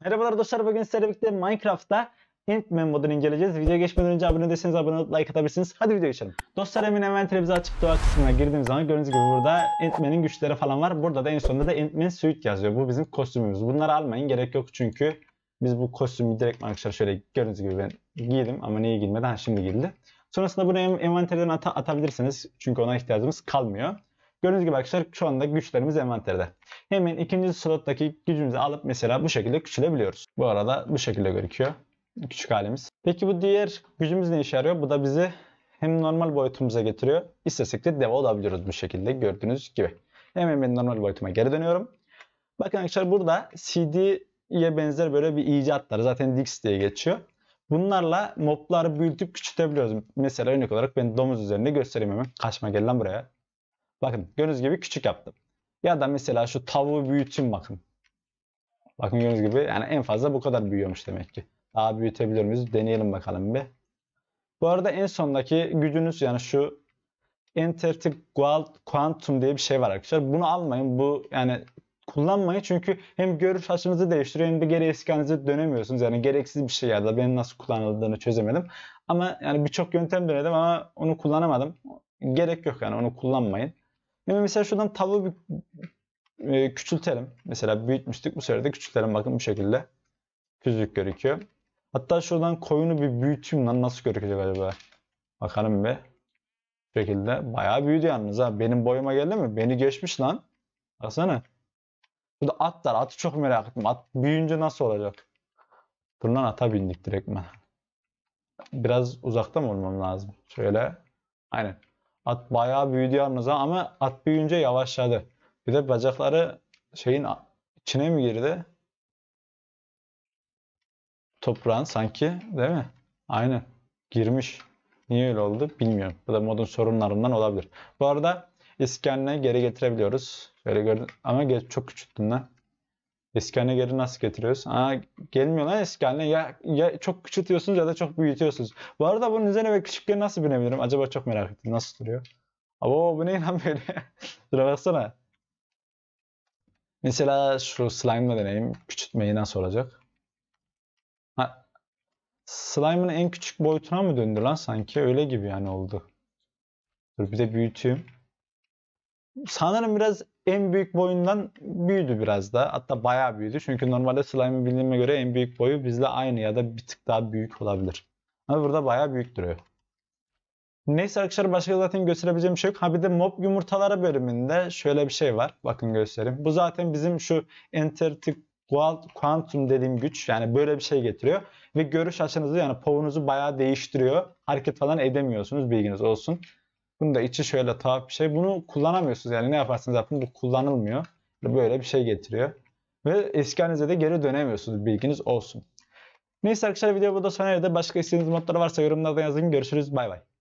Merhabalar dostlar bugün sizlerle birlikte Minecraft'ta ant modunu inceleyeceğiz. Video geçmeden önce abone değilseniz abone olup like atabilirsiniz. Hadi videoya geçelim. Dostlar hemen envanterimizi açıp doğa kısmına girdiğim zaman gördüğünüz gibi burada ant güçleri falan var. Burada da en sonunda da Ant-Man suit yazıyor. Bu bizim kostümümüz. Bunları almayın gerek yok çünkü biz bu kostümü direkt arkadaşlar şöyle gördüğünüz gibi ben giydim ama neye girmedi? şimdi girdi. Sonrasında bunu envanterden ata atabilirsiniz çünkü ona ihtiyacımız kalmıyor. Gördüğünüz gibi arkadaşlar şu anda güçlerimiz envanterde. Hemen ikinci slottaki gücümüzü alıp mesela bu şekilde küçülebiliyoruz. Bu arada bu şekilde gözüküyor. Küçük halimiz. Peki bu diğer gücümüz ne işe yarıyor? Bu da bizi hem normal boyutumuza getiriyor. İstesek de dev olabiliyoruz bu şekilde gördüğünüz gibi. Hemen ben normal boyutuma geri dönüyorum. Bakın arkadaşlar burada CD'ye benzer böyle bir icatlar. Zaten Dix diye geçiyor. Bunlarla mobları büyütüp küçültebiliyoruz. Mesela örnek olarak ben domuz üzerinde göstereyim hemen. Kaçma gel lan buraya. Bakın gördüğünüz gibi küçük yaptım. Ya da mesela şu tavuğu büyütün bakın. Bakın gördüğünüz gibi yani en fazla bu kadar büyüyormuş demek ki. Daha büyütebilir miyiz? Deneyelim bakalım bir. Bu arada en sondaki gücünüz yani şu Entity Quantum diye bir şey var arkadaşlar. Bunu almayın. Bu yani kullanmayın çünkü hem görüş açınızı değiştiriyor hem de geri eski dönemiyorsunuz. Yani gereksiz bir şey ya da ben nasıl kullanıldığını çözemedim. Ama yani birçok yöntem denedim ama onu kullanamadım. Gerek yok yani onu kullanmayın. Yani mesela şuradan tabu bir e, küçültelim. Mesela büyütmüştük. Bu sefer de küçültelim. Bakın bu şekilde. Küçük görüküyor. Hatta şuradan koyunu bir büyüteyim lan. Nasıl görünecek acaba? Bakalım be. Bu şekilde. Bayağı büyüdü yalnız ha. Benim boyuma geldi mi? Beni geçmiş lan. Baksana. da atlar. Atı çok merak ettim. At büyüyünce nasıl olacak? Bundan ata bindik direktmen. Biraz uzakta mı olmam lazım? Şöyle. Aynen. At bayağı büyüdü yalnız ama at büyüyünce yavaşladı. Bir de bacakları şeyin içine mi girdi? Toprağın sanki değil mi? Aynen. Girmiş. Niye öyle oldu bilmiyorum. Bu da modun sorunlarından olabilir. Bu arada iskenle geri getirebiliyoruz. Böyle gördüm. Ama çok küçülttüm lan. Eski haline geri nasıl getiriyoruz? Aa, gelmiyor lan eski haline. Ya, ya çok küçültüyorsunuz ya da çok büyütüyorsunuz. Bu arada bunun üzerine ve küçükleri nasıl binebilirim? Acaba çok merak ettim. Nasıl duruyor? Abo bu ne lan böyle? Dura baksana. Mesela şu slime'la deneyim. Küçültmeyi nasıl olacak? Ha, slime'ın en küçük boyutuna mı döndü lan sanki? Öyle gibi yani oldu. Dur bir de büyüteyim. Sanırım biraz en büyük boyundan büyüdü biraz da. Hatta bayağı büyüdü. Çünkü normalde slime'ı bildiğime göre en büyük boyu bizle aynı ya da bir tık daha büyük olabilir. Ama burada bayağı büyük duruyor. Neyse arkadaşlar başka zaten gösterebileceğim bir şey yok. Ha bir de mob yumurtaları bölümünde şöyle bir şey var. Bakın göstereyim. Bu zaten bizim şu entertik Quantum dediğim güç yani böyle bir şey getiriyor. Ve görüş açınızı yani povunuzu bayağı değiştiriyor. Hareket falan edemiyorsunuz bilginiz olsun. Bunu da içi şöyle tuhaf bir şey. Bunu kullanamıyorsunuz yani ne yaparsanız yapın bu kullanılmıyor. Böyle bir şey getiriyor. Ve eski halinize de geri dönemiyorsunuz bilginiz olsun. Neyse arkadaşlar video burada sona erdi. Başka istediğiniz modlar varsa yorumlarda yazın. Görüşürüz. Bay bay.